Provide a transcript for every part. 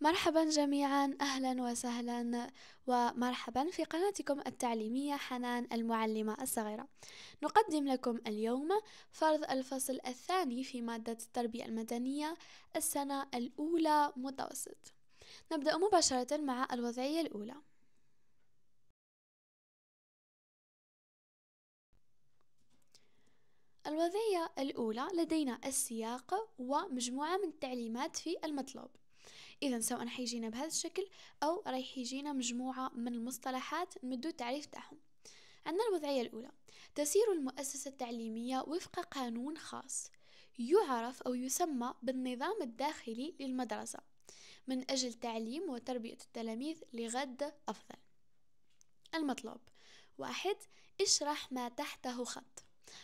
مرحبا جميعا اهلا وسهلا ومرحبا في قناتكم التعليميه حنان المعلمه الصغيره نقدم لكم اليوم فرض الفصل الثاني في ماده التربيه المدنيه السنه الاولى متوسط نبدا مباشره مع الوضعيه الاولى الوضعية الأولى لدينا السياق ومجموعة من التعليمات في المطلوب اذا سواء حيجينا بهذا الشكل او رايح يجينا مجموعه من المصطلحات نمدو التعريف تاعهم عندنا الوضعيه الاولى تسير المؤسسه التعليميه وفق قانون خاص يعرف او يسمى بالنظام الداخلي للمدرسه من اجل تعليم وتربيه التلاميذ لغد افضل المطلوب واحد اشرح ما تحته خط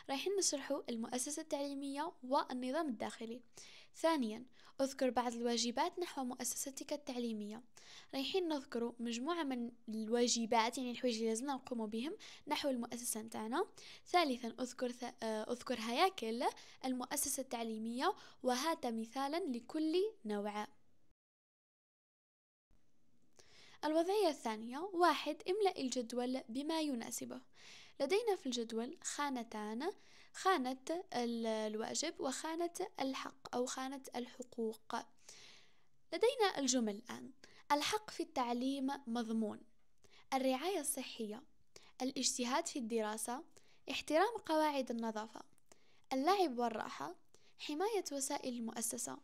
رايحين نشرحوا المؤسسة التعليمية والنظام الداخلي ثانيا اذكر بعض الواجبات نحو مؤسستك التعليمية رايحين نذكر مجموعة من الواجبات يعني الحوايج اللي لازمنا نقوم بهم نحو المؤسسة نتاعنا ثالثا اذكر آه، اذكر هياكل المؤسسة التعليمية وهات مثالا لكل نوع الوضعية الثانية واحد املأ الجدول بما يناسبه لدينا في الجدول خانتان خانة الواجب وخانة الحق أو خانة الحقوق لدينا الجمل الآن الحق في التعليم مضمون الرعاية الصحية الاجتهاد في الدراسة احترام قواعد النظافة اللعب والراحة حماية وسائل المؤسسة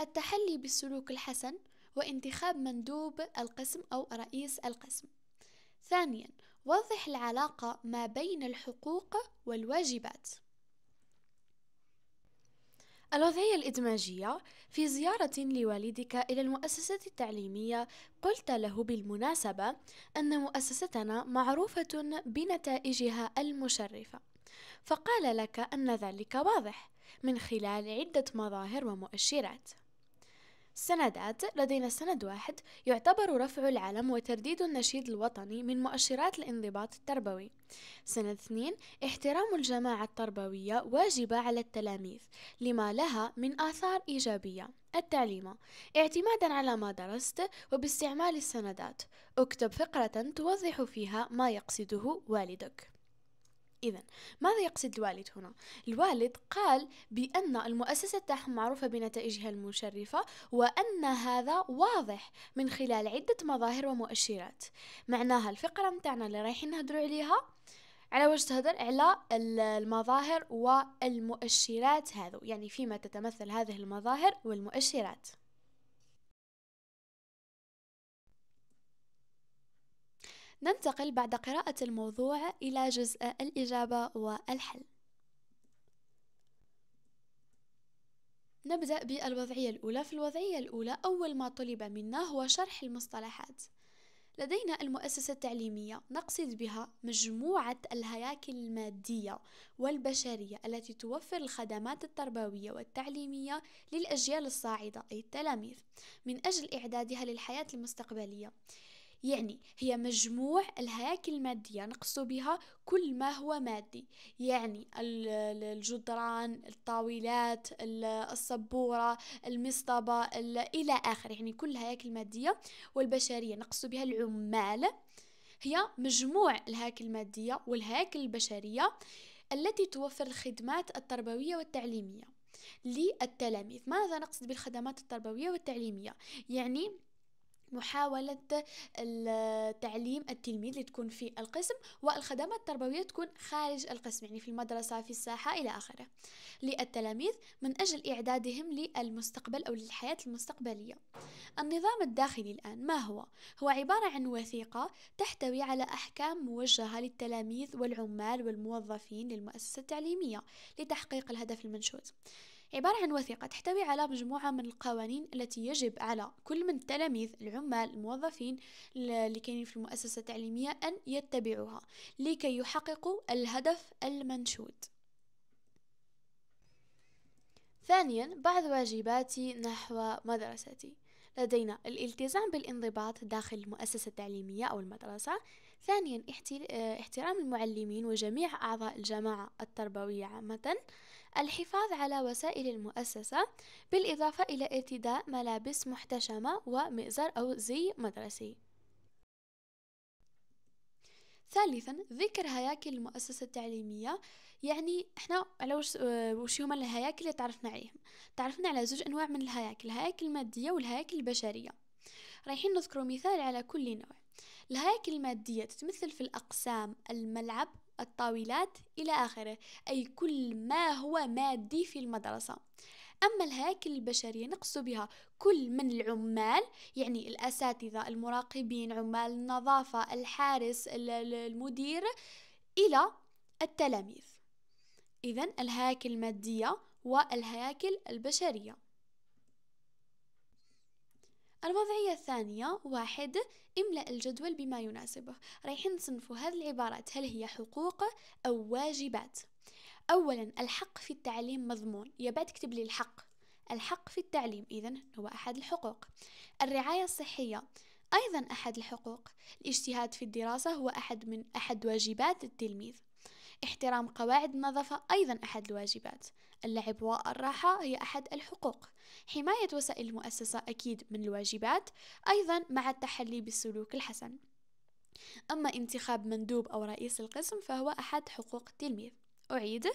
التحلي بالسلوك الحسن وانتخاب مندوب القسم أو رئيس القسم ثانيا وضح العلاقة ما بين الحقوق والواجبات الوضعية الإدماجية في زيارة لوالدك إلى المؤسسة التعليمية قلت له بالمناسبة أن مؤسستنا معروفة بنتائجها المشرفة فقال لك أن ذلك واضح من خلال عدة مظاهر ومؤشرات سندات لدينا سند واحد يعتبر رفع العلم وترديد النشيد الوطني من مؤشرات الانضباط التربوي سند اثنين احترام الجماعة التربوية واجبة على التلاميذ لما لها من آثار إيجابية التعليم اعتمادا على ما درست وباستعمال السندات اكتب فقرة توضح فيها ما يقصده والدك إذا ماذا يقصد الوالد هنا؟ الوالد قال بأن المؤسسة تاعهم معروفة بنتائجها المشرفة وأن هذا واضح من خلال عدة مظاهر ومؤشرات معناها الفقرة متاعنا اللي رايحين نهدروا عليها على وجه تهدر على المظاهر والمؤشرات هذو يعني فيما تتمثل هذه المظاهر والمؤشرات ننتقل بعد قراءة الموضوع إلى جزء الإجابة والحل نبدأ بالوضعية الأولى في الوضعية الأولى أول ما طلب منا هو شرح المصطلحات لدينا المؤسسة التعليمية نقصد بها مجموعة الهياكل المادية والبشرية التي توفر الخدمات التربوية والتعليمية للأجيال الصاعدة أي التلاميذ من أجل إعدادها للحياة المستقبلية يعني هي مجموع الهياكل المادية نقصد بها كل ما هو مادي يعني الجدران الطاولات السبورة المصطبة إلى آخره يعني كل الهياكل المادية والبشرية نقصد بها العمال هي مجموع الهياكل المادية والهياكل البشرية التي توفر الخدمات التربوية والتعليمية للتلاميذ ماذا نقصد بالخدمات التربوية والتعليمية يعني محاولة تعليم التلميذ لتكون في القسم والخدمات التربوية تكون خارج القسم يعني في المدرسة في الساحة إلى آخره للتلاميذ من أجل إعدادهم للمستقبل أو للحياة المستقبلية النظام الداخلي الآن ما هو؟ هو عبارة عن وثيقة تحتوي على أحكام موجهة للتلاميذ والعمال والموظفين للمؤسسة التعليمية لتحقيق الهدف المنشود عبارة عن وثيقة تحتوي على مجموعة من القوانين التي يجب على كل من التلاميذ العمال الموظفين اللي كاينين في المؤسسة التعليمية أن يتبعوها لكي يحققوا الهدف المنشود ثانيا بعض واجباتي نحو مدرستي لدينا الالتزام بالانضباط داخل المؤسسة التعليمية أو المدرسة ثانيا احترام المعلمين وجميع أعضاء الجماعة التربوية عامة الحفاظ على وسائل المؤسسة بالإضافة إلى ارتداء ملابس محتشمة ومئزر أو زي مدرسي ثالثا ذكر هياكل المؤسسة التعليمية يعني احنا على وش, آه، وش هما الهياكل اللي تعرفنا عليهم تعرفنا على زوج انواع من الهياكل الهياكل المادية والهياكل البشرية رايحين نذكر مثال على كل نوع الهياكل المادية تتمثل في الأقسام الملعب الطاولات إلى آخره أي كل ما هو مادي في المدرسة أما الهياكل البشرية نقص بها كل من العمال يعني الأساتذة المراقبين عمال النظافة الحارس المدير إلى التلاميذ إذا الهياكل المادية والهياكل البشرية الوضعية الثانية واحد املأ الجدول بما يناسبه رايحين نصنفوا هذه العبارات هل هي حقوق أو واجبات أولا الحق في التعليم مضمون يبا تكتب لي الحق الحق في التعليم إذا هو أحد الحقوق الرعاية الصحية أيضا أحد الحقوق الاجتهاد في الدراسة هو أحد من أحد واجبات التلميذ احترام قواعد النظافة أيضا أحد الواجبات اللعب والراحة هي أحد الحقوق حماية وسائل المؤسسة أكيد من الواجبات أيضا مع التحلي بالسلوك الحسن أما انتخاب مندوب أو رئيس القسم فهو أحد حقوق التلميذ أعيد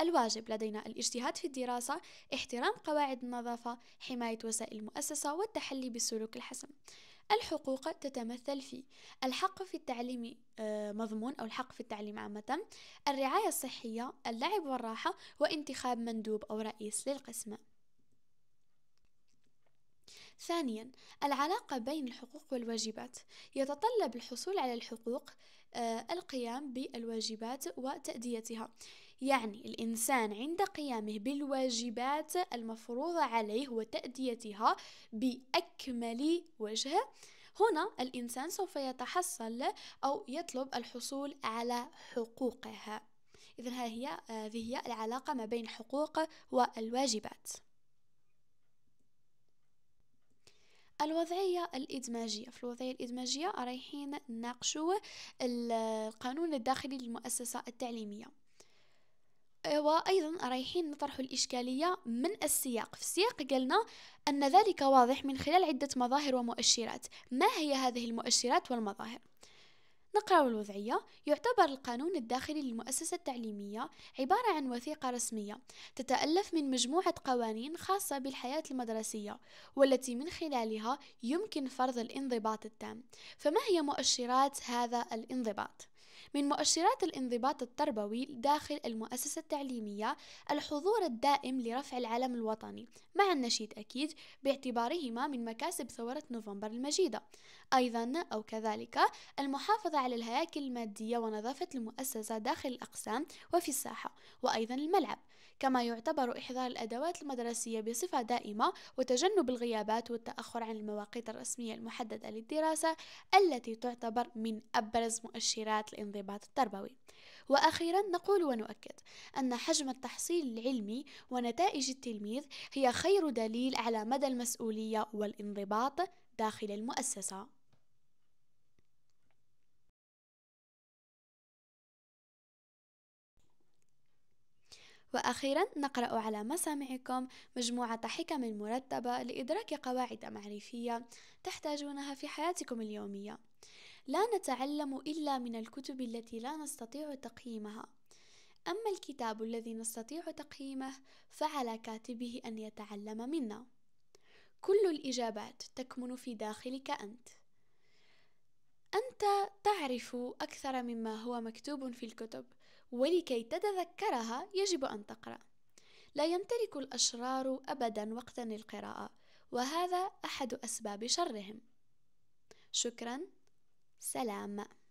الواجب لدينا الاجتهاد في الدراسة احترام قواعد النظافة حماية وسائل المؤسسة والتحلي بالسلوك الحسن الحقوق تتمثل في الحق في التعليم آه، مضمون أو الحق في التعليم عامة الرعاية الصحية اللعب والراحة وانتخاب مندوب أو رئيس للقسم ثانيا العلاقة بين الحقوق والواجبات يتطلب الحصول على الحقوق آه، القيام بالواجبات وتأديتها يعني الإنسان عند قيامه بالواجبات المفروضة عليه وتأديتها بأكمل وجه هنا الإنسان سوف يتحصل أو يطلب الحصول على حقوقه إذا هي هذه هي العلاقة ما بين حقوق والواجبات الوضعية الإدماجية في الوضعية الإدماجية رايحين نناقشوا القانون الداخلي للمؤسسة التعليمية وأيضا أيوة، رايحين نطرح الإشكالية من السياق في السياق قالنا أن ذلك واضح من خلال عدة مظاهر ومؤشرات ما هي هذه المؤشرات والمظاهر؟ نقرأ الوضعية يعتبر القانون الداخلي للمؤسسة التعليمية عبارة عن وثيقة رسمية تتألف من مجموعة قوانين خاصة بالحياة المدرسية والتي من خلالها يمكن فرض الانضباط التام فما هي مؤشرات هذا الانضباط؟ من مؤشرات الانضباط التربوي داخل المؤسسة التعليمية الحضور الدائم لرفع العلم الوطني مع النشيد أكيد باعتبارهما من مكاسب ثورة نوفمبر المجيدة أيضا أو كذلك المحافظة على الهياكل المادية ونظافة المؤسسة داخل الأقسام وفي الساحة وأيضا الملعب كما يعتبر إحضار الأدوات المدرسية بصفة دائمة وتجنب الغيابات والتأخر عن المواقيت الرسمية المحددة للدراسة التي تعتبر من أبرز مؤشرات الانضباط التربوي وأخيرا نقول ونؤكد أن حجم التحصيل العلمي ونتائج التلميذ هي خير دليل على مدى المسؤولية والانضباط داخل المؤسسة وأخيرا نقرأ على مسامعكم مجموعة حكم مرتبة لإدراك قواعد معرفية تحتاجونها في حياتكم اليومية لا نتعلم إلا من الكتب التي لا نستطيع تقييمها أما الكتاب الذي نستطيع تقييمه فعلى كاتبه أن يتعلم منا كل الإجابات تكمن في داخلك أنت أنت تعرف أكثر مما هو مكتوب في الكتب ولكي تتذكرها يجب أن تقرأ لا يمتلك الأشرار أبدا وقتا للقراءة وهذا أحد أسباب شرهم شكرا سلام